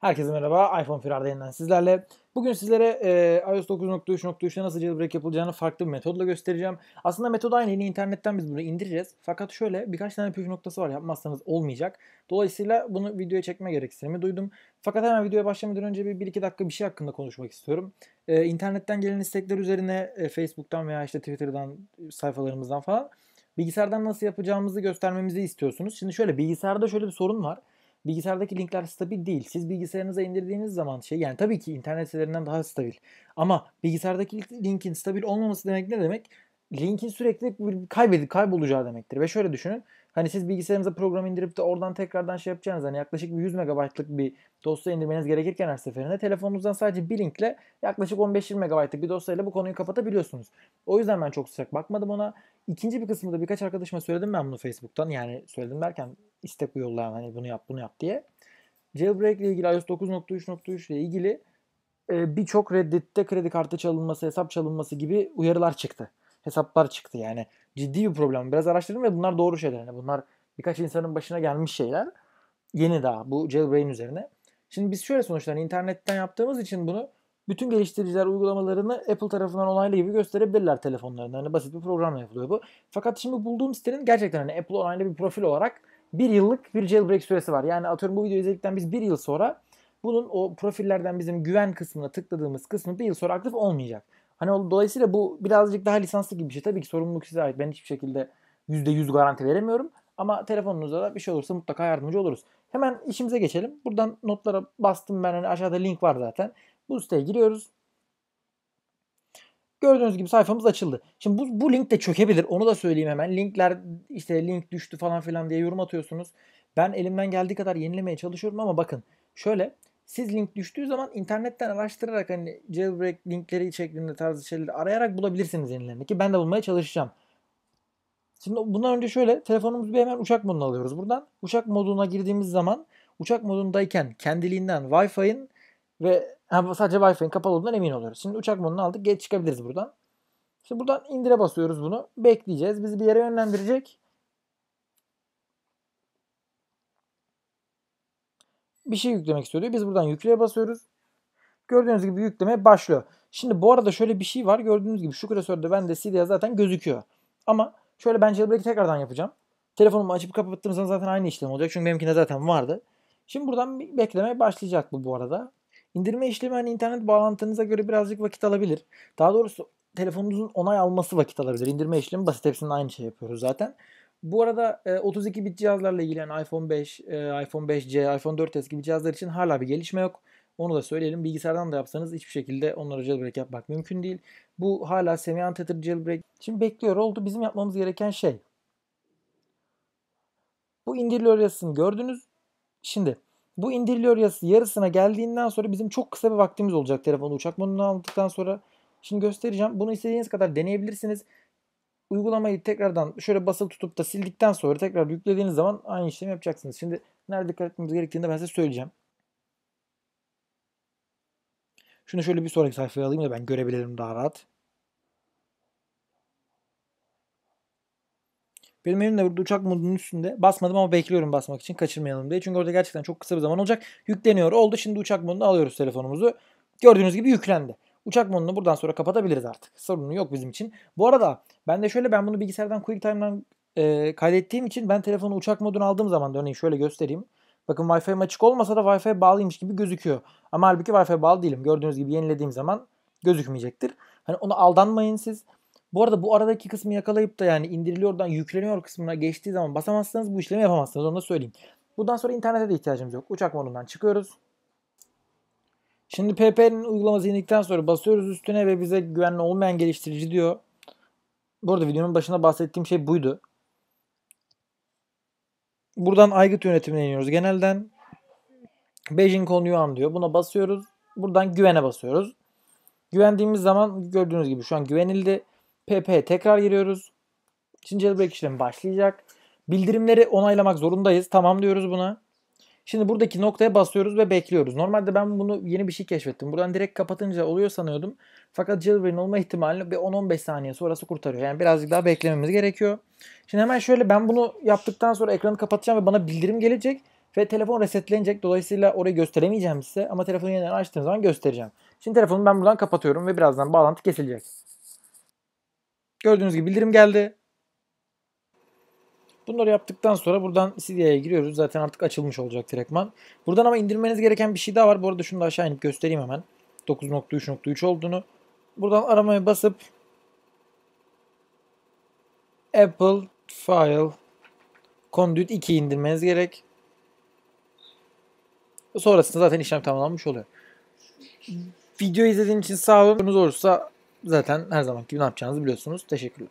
Herkese merhaba. iPhone Firar'da yeniden sizlerle. Bugün sizlere e, iOS 9.3.3'te nasıl jailbreak yapılacağını farklı bir metodla göstereceğim. Aslında metod aynı. Yine internetten biz bunu indireceğiz. Fakat şöyle birkaç tane püf noktası var. Yapmazsanız olmayacak. Dolayısıyla bunu videoya çekme gereksinimi duydum. Fakat hemen videoya başlamadan önce bir 1-2 dakika bir şey hakkında konuşmak istiyorum. E, internetten gelen istekler üzerine e, Facebook'tan veya işte Twitter'dan sayfalarımızdan falan bilgisayardan nasıl yapacağımızı göstermemizi istiyorsunuz. Şimdi şöyle bilgisayarda şöyle bir sorun var bilgisayardaki linkler stabil değil. Siz bilgisayarınıza indirdiğiniz zaman şey yani tabii ki internet sitelerinden daha stabil. Ama bilgisayardaki linkin stabil olmaması demek ne demek? Linkin sürekli kaybedip kaybolacağı demektir. Ve şöyle düşünün. Hani siz bilgisayarınıza program indirip de oradan tekrardan şey yapacağınız hani yaklaşık bir 100 megabaytlık bir dosya indirmeniz gerekirken her seferinde telefonunuzdan sadece bir linkle yaklaşık 15-20 megabaytlık bir dosyayla bu konuyu kapatabiliyorsunuz. O yüzden ben çok sıcak bakmadım ona. İkinci bir kısmında birkaç arkadaşıma söyledim ben bunu Facebook'tan. Yani söyledim derken istek yollayan hani bunu yap bunu yap diye. Jailbreak ile ilgili iOS 9.3.3 ile ilgili e, birçok Reddit'te kredi kartı çalınması, hesap çalınması gibi uyarılar çıktı. Hesaplar çıktı yani. Ciddi bir problem. Biraz araştırdım ve bunlar doğru şeyler. Yani bunlar birkaç insanın başına gelmiş şeyler. Yeni daha bu jailbreak'in üzerine. Şimdi biz şöyle sonuçlar hani internetten yaptığımız için bunu bütün geliştiriciler uygulamalarını Apple tarafından onaylı gibi gösterebilirler telefonlarında. Hani basit bir programla yapılıyor bu. Fakat şimdi bulduğum sitenin gerçekten hani Apple onaylı bir profil olarak bir yıllık bir jailbreak süresi var. Yani atıyorum bu videoyu izledikten biz bir yıl sonra bunun o profillerden bizim güven kısmına tıkladığımız kısmı bir yıl sonra aktif olmayacak. Hani o, dolayısıyla bu birazcık daha lisanslı gibi bir şey. Tabii ki sorumluluk size ait. Ben hiçbir şekilde %100 garanti veremiyorum. Ama telefonunuza da bir şey olursa mutlaka yardımcı oluruz. Hemen işimize geçelim. Buradan notlara bastım ben. Hani aşağıda link var zaten. Bu siteye giriyoruz. Gördüğünüz gibi sayfamız açıldı. Şimdi bu, bu link de çökebilir. Onu da söyleyeyim hemen. Linkler işte link düştü falan filan diye yorum atıyorsunuz. Ben elimden geldiği kadar yenilemeye çalışıyorum ama bakın şöyle siz link düştüğü zaman internetten araştırarak hani jailbreak linkleri şeklinde tarzı şeyleri arayarak bulabilirsiniz yenilerini ki ben de bulmaya çalışacağım. Şimdi bundan önce şöyle telefonumuzu bir hemen uçak moduna alıyoruz buradan. Uçak moduna girdiğimiz zaman uçak modundayken kendiliğinden Wi-Fi'nin ve Ha, sadece Wi-Fi'nin kapalı olduğundan emin oluyoruz. Şimdi uçak modunu aldık. Geç çıkabiliriz buradan. Şimdi buradan indire basıyoruz bunu. Bekleyeceğiz. Bizi bir yere yönlendirecek. Bir şey yüklemek istiyor diyor. Biz buradan yükleye basıyoruz. Gördüğünüz gibi yükleme başlıyor. Şimdi bu arada şöyle bir şey var. Gördüğünüz gibi şu klasörde bende CD zaten gözüküyor. Ama şöyle ben jailbreak'i tekrardan yapacağım. Telefonumu açıp kapattığım zaman zaten aynı işlem olacak. Çünkü benimkinde zaten vardı. Şimdi buradan bir beklemeye başlayacak bu bu arada. İndirme işlemi hani internet bağlantınıza göre birazcık vakit alabilir. Daha doğrusu telefonunuzun onay alması vakit alabilir. İndirme işlemi basit hepsinin aynı şey yapıyoruz zaten. Bu arada 32 e, bit cihazlarla ilgilenen iPhone 5, e, iPhone 5C, iPhone 4S gibi cihazlar için hala bir gelişme yok. Onu da söyleyelim. Bilgisayardan da yapsanız hiçbir şekilde onlara jailbreak yapmak mümkün değil. Bu hala semi antether jailbreak. Şimdi bekliyor oldu. Bizim yapmamız gereken şey. Bu indiriliyor yazısını gördünüz. Şimdi bu indiriliyor yazısı yarısına geldiğinden sonra bizim çok kısa bir vaktimiz olacak telefonu uçak moduna aldıktan sonra. Şimdi göstereceğim. Bunu istediğiniz kadar deneyebilirsiniz. Uygulamayı tekrardan şöyle basılı tutup da sildikten sonra tekrar yüklediğiniz zaman aynı işlemi yapacaksınız. Şimdi nerede dikkat etmemiz gerektiğini de ben size söyleyeceğim. Şunu şöyle bir sonraki sayfaya alayım da ben görebilirim daha rahat. Benim elimde burada uçak modunun üstünde. Basmadım ama bekliyorum basmak için kaçırmayalım diye. Çünkü orada gerçekten çok kısa bir zaman olacak. Yükleniyor oldu. Şimdi uçak modunu alıyoruz telefonumuzu. Gördüğünüz gibi yüklendi. Uçak modunu buradan sonra kapatabiliriz artık. Sorunu yok bizim için. Bu arada ben de şöyle ben bunu bilgisayardan QuickTime'dan e, kaydettiğim için ben telefonu uçak modunu aldığım zaman örneğin şöyle göstereyim. Bakın Wi-Fi'm açık olmasa da Wi-Fi bağlıymış gibi gözüküyor. Ama halbuki Wi-Fi bağlı değilim. Gördüğünüz gibi yenilediğim zaman gözükmeyecektir. Hani ona aldanmayın siz. Bu arada bu aradaki kısmı yakalayıp da yani indiriliyor oradan yükleniyor kısmına geçtiği zaman basamazsanız bu işlemi yapamazsınız. Onu da söyleyeyim. Bundan sonra internete de ihtiyacımız yok. Uçak modundan çıkıyoruz. Şimdi PP'nin uygulaması indikten sonra basıyoruz üstüne ve bize güvenli olmayan geliştirici diyor. Bu arada videonun başında bahsettiğim şey buydu. Buradan aygıt yönetimine iniyoruz. Genelden Beijing on Yuan diyor. Buna basıyoruz. Buradan güvene basıyoruz. Güvendiğimiz zaman gördüğünüz gibi şu an güvenildi. PP'ye tekrar giriyoruz. Şimdi jailbreak işlemi başlayacak. Bildirimleri onaylamak zorundayız. Tamam diyoruz buna. Şimdi buradaki noktaya basıyoruz ve bekliyoruz. Normalde ben bunu yeni bir şey keşfettim. Buradan direkt kapatınca oluyor sanıyordum. Fakat jailbreak'in olma ihtimali bir 10-15 saniye sonrası kurtarıyor. Yani birazcık daha beklememiz gerekiyor. Şimdi hemen şöyle ben bunu yaptıktan sonra ekranı kapatacağım ve bana bildirim gelecek. Ve telefon resetlenecek. Dolayısıyla orayı gösteremeyeceğim size. Ama telefonu yeniden açtığım zaman göstereceğim. Şimdi telefonu ben buradan kapatıyorum ve birazdan bağlantı kesilecek. Gördüğünüz gibi bildirim geldi. Bunları yaptıktan sonra buradan CDI'ye giriyoruz. Zaten artık açılmış olacak direktman. Buradan ama indirmeniz gereken bir şey daha var. Bu arada şunu da aşağı inip göstereyim hemen. 9.3.3 olduğunu. Buradan aramaya basıp Apple File Conduit 2 indirmeniz gerek. Sonrasında zaten işlem tamamlanmış oluyor. Video izlediğiniz için sağ olun. Sorunuz olursa zaten her zamanki gibi ne yapacağınızı biliyorsunuz. Teşekkürler.